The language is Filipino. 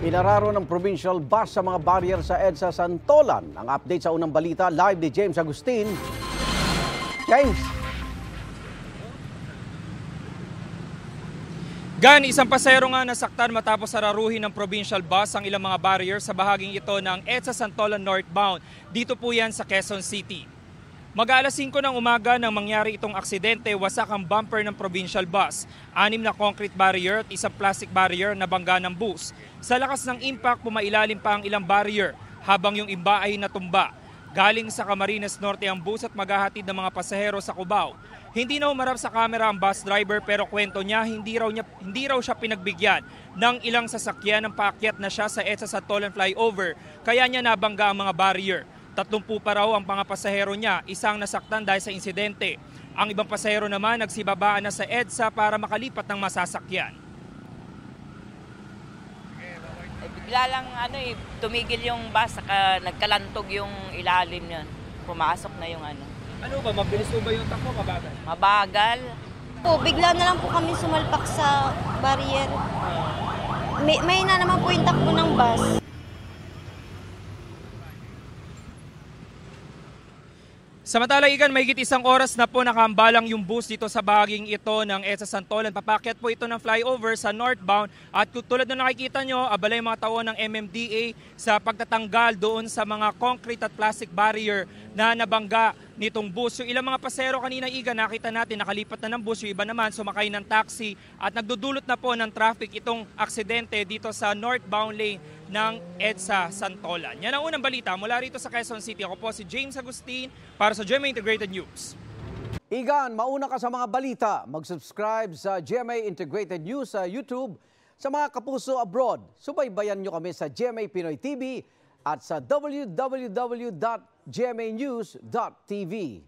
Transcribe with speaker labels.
Speaker 1: Inararo ng provincial bus sa mga barrier sa EDSA Santolan. Ang update sa unang balita, live ni James Agustin. James! Gan, isang pasero nga
Speaker 2: nasaktan matapos sararuhin ng provincial bus ang ilang mga barrier sa bahaging ito ng EDSA Santolan northbound. Dito po yan sa Quezon City. Mag-alas 5 ng umaga nang mangyari itong aksidente, wasak ang bumper ng provincial bus. Anim na concrete barrier at isang plastic barrier na bangga ng bus. Sa lakas ng impact, pumailalim pa ang ilang barrier habang yung iba ay natumba. Galing sa Camarines Norte ang bus at maghahatid ng mga pasahero sa Cubao. Hindi na umarap sa camera ang bus driver pero kwento niya hindi raw, niya, hindi raw siya pinagbigyan ng ilang sasakyan ng paakyat na siya sa ETSA sa and Flyover kaya niya nabangga ang mga barrier. Tatlong po pa raw ang mga pasahero niya, isang nasaktan dahil sa insidente. Ang ibang pasahero naman nagsibabaan na sa EDSA para makalipat ng masasakyan.
Speaker 3: Eh, bigla lang ano, eh, tumigil yung bus, saka nagkalantog yung ilalim niyan. Pumasok na yung ano. Ano ba, mabilis ba yung takbo, mabagal? Mabagal. Po, bigla na lang po kami sumalpak sa barrier.
Speaker 2: May, may na naman po yung takbo ng bus. Samantalang Igan, may isang oras na po nakaambalang yung bus dito sa bahaging ito ng ESA Santolan. Papakyat po ito ng flyover sa northbound at tulad na nakikita nyo, abala yung mga tao ng MMDA sa pagtatanggal doon sa mga concrete at plastic barrier na nabangga nitong bus. Yung ilang mga pasero kanina, Iga, nakita natin nakalipat na ng bus. Yung iba naman sumakay ng taxi at nagdudulot na po ng traffic itong aksidente dito sa northbound lane ng EDSA Santolan. Yan ang unang balita mula rito sa Quezon City. Ako po si James Agustin para sa GMA Integrated News.
Speaker 1: Igan, mauna ka sa mga balita. Mag-subscribe sa GMA Integrated News sa YouTube. Sa mga kapuso abroad, subaybayan nyo kami sa GMA Pinoy TV at sa www.gmanews.tv.